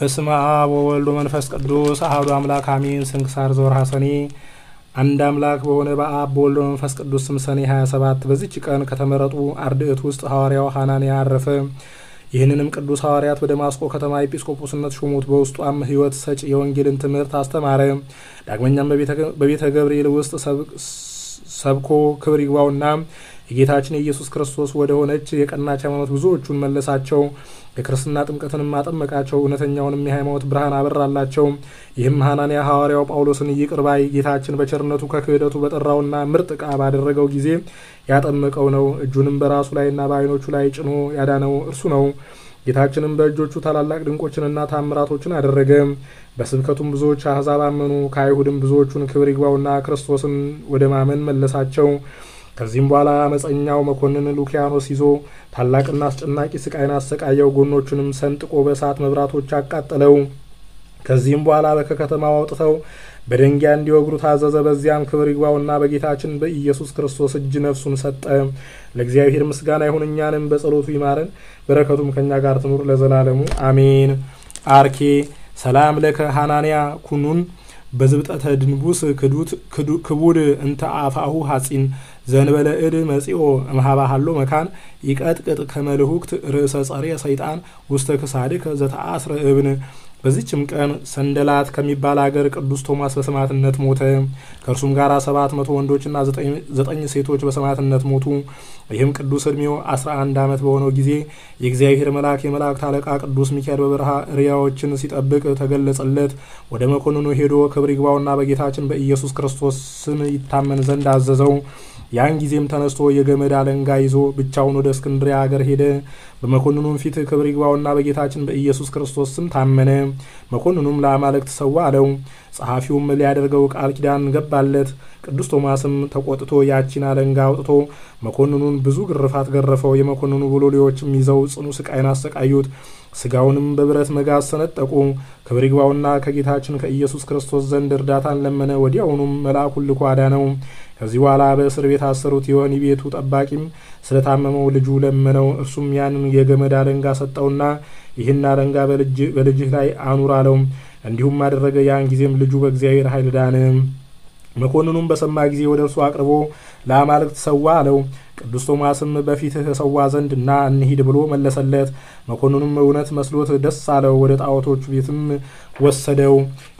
በስመ አብ ወወልድ መንፈስ ቅዱስ አሐዱ አምላክ አሜን። ስንክሳር ዘወርኀ ሰኔ። አንድ አምላክ በሆነ በአብ በወልድ መንፈስ ቅዱስ ስም ሰኔ 27 በዚች ቀን ከተመረጡ አርድእት ውስጥ ሐዋርያው ሐናንያ አረፈ። ይህንንም ቅዱስ ሐዋርያት በደማስቆ ከተማ ኤጲስቆጶስነት ሾሙት። በውስጧም ሕይወት ሰጪ የወንጌልን ትምህርት አስተማረ። ዳግመኛም በቤተ ገብርኤል ውስጥ ሰብኮ ክብር ይግባውና የጌታችን የኢየሱስ ክርስቶስ ወደ ሆነች የቀናች ሃይማኖት ብዙዎቹን መለሳቸው፣ የክርስትና ጥምቀትንም አጠመቃቸው፣ እውነተኛውንም የሃይማኖት ብርሃን አበራላቸው። ይህም ሐናንያ ሐዋርያው ጳውሎስን ይቅር ባይ ጌታችን በቸርነቱ ከክህደቱ በጠራውና ምርጥ ዕቃ ባደረገው ጊዜ ያጠመቀው ነው። እጁንም በራሱ ላይና በዓይኖቹ ላይ ጭኖ ያዳነው እርሱ ነው። ጌታችንም በእጆቹ ታላላቅ ድንቆችንና ታምራቶችን አደረገ። በስብከቱም ብዙዎች አሕዛብ አመኑ። ከአይሁድም ብዙዎቹን ክብር ይግባውና ክርስቶስን ወደ ማመን መለሳቸው። ከዚህም በኋላ አመፀኛው መኮንን ሉኪያኖስ ይዞ ታላቅና አስጨናቂ ስቃይን አሰቃየው። ጎኖቹንም ሰንጥቆ በእሳት መብራቶች አቃጠለው። ከዚህም በኋላ ከከተማው አውጥተው በደንጊያ እንዲወግሩ ታዘዘ። በዚያም ክብር ይግባውና በጌታችን በኢየሱስ ክርስቶስ እጅ ነፍሱን ሰጠ። ለእግዚአብሔር ምስጋና ይሁን፣ እኛንም በጸሎቱ ይማረን፣ በረከቱም ከእኛ ጋር ትኑር ለዘላለሙ አሜን። አርኬ ሰላም ለከ ሃናንያ ኩኑን በዝብጠተ ድንቡስ ክቡድ እንተ አፋሁ ሀጺን ዘንበለ እድ መጺኦ እምሃባሃሎ መካን ይቀጥቅጥ ከመልሁክት ርእሰ ጸሬ ሰይጣን ውስተ ክሳድከ ዘተአስረ እብን። በዚችም ቀን ሰንደላት ከሚባል አገር ቅዱስ ቶማስ በሰማዕትነት ሞተ። ከእርሱም ጋር ሰባት መቶ ወንዶችና ዘጠኝ ሴቶች በሰማዕትነት ሞቱ። ይህም ቅዱስ ዕድሜው አስራ አንድ ዓመት በሆነው ጊዜ የእግዚአብሔር መልአክ የመላእክት አለቃ ቅዱስ ሚካኤል በበረሃ እርያዎችን ሲጠብቅ ተገለጸለት። ወደ መኮንኑ ሄዶ ክብር ይግባውና በጌታችን በኢየሱስ ክርስቶስ ስም ይታመን ዘንድ አዘዘው። ያን ጊዜም ተነስቶ የገመድ አለንጋ ይዞ ብቻውን ወደ እስክንድሪያ ሀገር ሄደ። በመኮንኑም ፊት ክብር ይግባውና በጌታችን በኢየሱስ ክርስቶስ ስም ታመነ። መኮንኑም ለአማልክት ሰዋ አለው። ጸሐፊውም ሊያደርገው ቃል ኪዳን ገባለት። ቅዱስ ቶማስም ተቆጥቶ ያቺን አለንጋ አውጥቶ መኮንኑን ብዙ ግርፋት ገረፈው። የመኮንኑ ወሎሌዎችም ይዘው ጽኑ ስቃይን አሰቃዩት። ስጋውንም በብረት መጋዝ ሰነጠቁ። ክብር ይግባውና ከጌታችን ከኢየሱስ ክርስቶስ ዘንድ እርዳታን ለመነ። ወዲያውኑም መልአኩን ልኮ አዳነው። ከዚህ በኋላ በእስር ቤት አሰሩት። የወህኒ ቤቱ ጠባቂም ስለታመመው ልጁ ለመነው። እርሱም ያንን የገመድ አለንጋ ሰጠውና ይህን አለንጋ በልጅህ ላይ አኑር አለው። እንዲሁም አደረገ። ያን ጊዜም ልጁ በእግዚአብሔር ኃይል ዳነ። መኮንኑም በሰማ ጊዜ ወደ እርሱ አቅርቦ ለአማልክት ሰዋ አለው። ቅዱስ ቶማስም በፊትህ ተሰዋ እና እንሂድ ብሎ መለሰለት። መኮንኑም እውነት መስሎት ደስ አለው። ወደ ጣዖቶቹ ቤትም ወሰደው።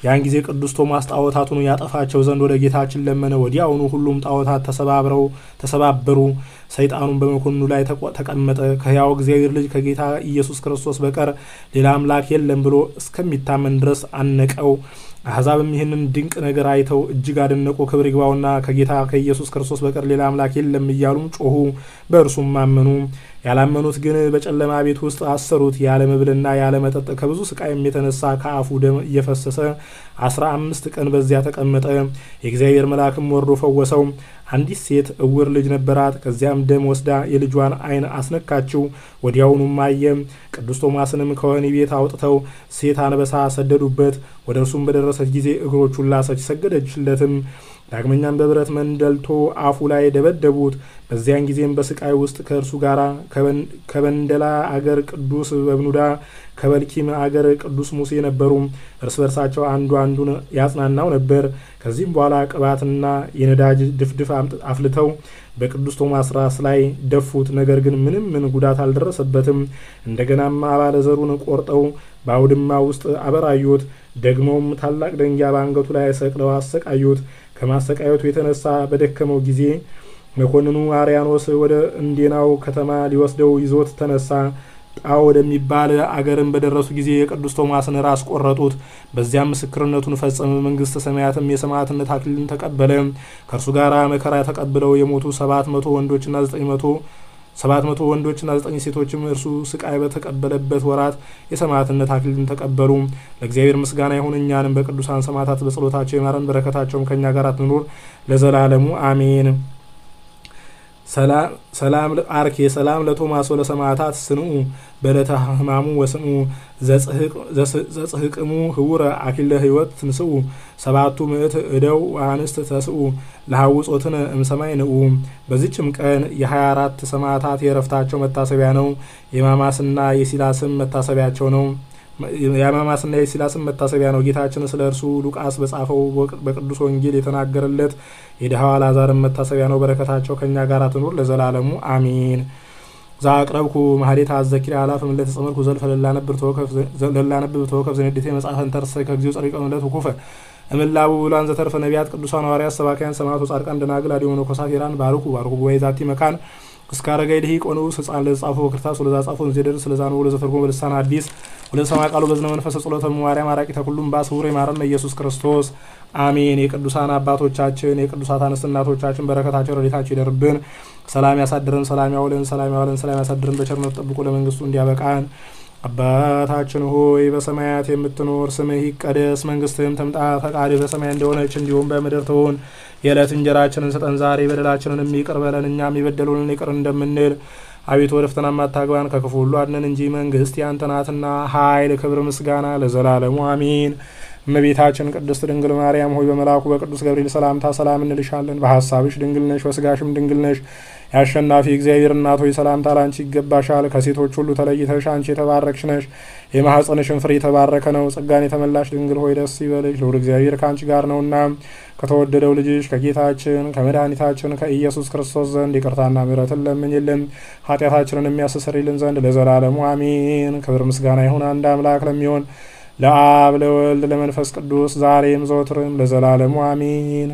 ያን ጊዜ ቅዱስ ቶማስ ጣዖታቱን ያጠፋቸው ዘንድ ወደ ጌታችን ለመነ። ወዲያውኑ ሁሉም ጣዖታት ተሰባብረው ተሰባበሩ። ሰይጣኑም በመኮንኑ ላይ ተቀመጠ። ከሕያው እግዚአብሔር ልጅ ከጌታ ኢየሱስ ክርስቶስ በቀር ሌላ አምላክ የለም ብሎ እስከሚታመን ድረስ አነቀው። አሕዛብም ይህንን ድንቅ ነገር አይተው እጅግ አደነቁ። ክብር ይግባውና ከጌታ ከኢየሱስ ክርስቶስ በቀር ሌላ አምላክ የለም እያሉም ጮ ሐቁሁ በእርሱም አመኑ ያላመኑት ግን በጨለማ ቤት ውስጥ አሰሩት። ያለ መብልና ያለ መጠጥ ከብዙ ስቃይም የተነሳ ከአፉ ደም እየፈሰሰ አስራ አምስት ቀን በዚያ ተቀመጠ። የእግዚአብሔር መልአክም ወርዶ ፈወሰው። አንዲት ሴት እውር ልጅ ነበራት። ከዚያም ደም ወስዳ የልጇን ዓይን አስነካችው። ወዲያውኑም አየ። ቅዱስ ቶማስንም ከወህኒ ቤት አውጥተው ሴት አንበሳ ሰደዱበት። ወደ እርሱም በደረሰች ጊዜ እግሮቹን ላሰች፣ ሰገደችለትም። ዳግመኛም በብረት መንደልቶ አፉ ላይ ደበደቡት። በዚያን ጊዜም በስቃይ ውስጥ ከእርሱ ጋር ከበንደላ አገር ቅዱስ በብኑዳ ከበልኪም አገር ቅዱስ ሙሴ ነበሩ። እርስ በርሳቸው አንዱ አንዱን ያጽናናው ነበር። ከዚህም በኋላ ቅባትና የነዳጅ ድፍድፍ አፍልተው በቅዱስ ቶማስ ራስ ላይ ደፉት። ነገር ግን ምንም ምን ጉዳት አልደረሰበትም። እንደገናም አባለ ዘሩን ቆርጠው በአውድማ ውስጥ አበራዩት። ደግሞም ታላቅ ደንጊያ በአንገቱ ላይ ሰቅለው አሰቃዩት። ከማሰቃየቱ የተነሳ በደከመው ጊዜ መኮንኑ አርያኖስ ወደ እንዴናው ከተማ ሊወስደው ይዞት ተነሳ። ጣው ወደሚባል አገርን በደረሱ ጊዜ የቅዱስ ቶማስን ራስ ቆረጡት። በዚያም ምስክርነቱን ፈጸመ። መንግስተ ሰማያትም የሰማዕትነት አክሊልን ተቀበለ። ከእርሱ ጋር መከራ ተቀብለው የሞቱ ሰባት መቶ ወንዶችና ዘጠኝ መቶ ሰባት መቶ ወንዶችና ዘጠኝ ሴቶችም እርሱ ስቃይ በተቀበለበት ወራት የሰማዕትነት አክሊልን ተቀበሉ። ለእግዚአብሔር ምስጋና ይሁን፣ እኛንም በቅዱሳን ሰማዕታት በጸሎታቸው ይማረን፣ በረከታቸውም ከእኛ ጋር ትኑር ለዘላለሙ አሜን። ሰላም አርኬ ሰላም ለቶማስ ወለሰማዕታት ስንኡ በለተ ህማሙ ወስምኡ ዘጽህቅሙ ህውረ አኪለ ህይወት ትንስኡ ሰባቱ ምእት እደው አንስት ተስኡ ለሐውጾትን እምሰማይ ንኡ። በዚችም ቀን የ24 ሰማዕታት የረፍታቸው መታሰቢያ ነው። የማማስና የሲላስም መታሰቢያቸው ነው። የአማማስና የሲላስን መታሰቢያ ነው። ጌታችን ስለ እርሱ ሉቃስ በጻፈው በቅዱስ ወንጌል የተናገረለት የድሃው አልዓዛርን መታሰቢያ ነው። በረከታቸው ከእኛ ጋር ትኑር ለዘላለሙ አሚን። ዛቅረብኩ ማህሌት አዘኪር አላፍ ምለት ጽምርኩ ዘልፈ ለላነብብ ተወከፍ ዘንዴቴ መጽሐፈን ተርሰ ከጊዜው ጸሪቀ ምለት ኩፈ እምላቡ ብሏን ዘተርፈ ነቢያት ቅዱሳን ሐዋርያት ሰባኪያን ሰማዕቱ ጻድቃን ደናግል አዲሆነ ኮሳፌራን ባርኩ ባርኩ ጉባኤ ዛቲ መካን እስካረገ ድሂ ቆኑ ስጻን ለዛጻፎ ክርታስ ወለዛ ዜደር እንዜ ደርስ ለዛን በልሳን አዲስ ወደ ሰማይ ቃሉ በዝነ መንፈሰ ጸሎተ ማርያም አራቂ ተኩሉም ባስውር ማረም ኢየሱስ ክርስቶስ አሜን። የቅዱሳን አባቶቻችን የቅዱሳት አንስት እናቶቻችን በረከታቸው ረድኤታቸው ይደርብን። ሰላም ያሳድረን፣ ሰላም ያውለን፣ ሰላም ያውለን፣ ሰላም ያሳድረን። በቸርነት ጠብቆ ለመንግስቱ እንዲያበቃን አባታችን ሆይ በሰማያት የምትኖር ስምህ ይቀደስ፣ መንግስትህም ትምጣ፣ ፈቃድህ በሰማይ እንደሆነች እንዲሁም በምድር ትሁን። የዕለት እንጀራችንን ስጠን ዛሬ፣ በደላችንን የሚቅር በለን እኛም የበደሉንን ይቅር እንደምንል አቤቱ ወረፍተና ፈተናም ከክፉ ሁሉ አድነን እንጂ መንግስት ያንተ ናትና ኃይል፣ ክብር፣ ምስጋና ለዘላለሙ አሚን። እመቤታችን ቅድስት ድንግል ማርያም ሆይ በመልአኩ በቅዱስ ገብርኤል ሰላምታ ሰላም እንልሻለን። በሀሳብሽ ድንግል ነሽ፣ በስጋሽም ድንግል ነሽ የአሸናፊ እግዚአብሔር እናት ሆይ ሰላምታ ላንቺ ይገባሻል። ከሴቶች ሁሉ ተለይተሽ አንቺ የተባረክሽ ነሽ፣ የማኅፀንሽን ፍሬ የተባረከ ነው። ጸጋን የተመላሽ ድንግል ሆይ ደስ ይበልሽ፣ ልዑል እግዚአብሔር ከአንቺ ጋር ነውና ከተወደደው ልጅሽ ከጌታችን ከመድኃኒታችን ከኢየሱስ ክርስቶስ ዘንድ ይቅርታና ምሕረትን ለምኝልን ኃጢአታችንን የሚያስተሰርይልን ዘንድ ለዘላለሙ አሜን። ክብር ምስጋና ይሁን አንድ አምላክ ለሚሆን ለአብ ለወልድ ለመንፈስ ቅዱስ ዛሬም ዘወትርም ለዘላለሙ አሜን።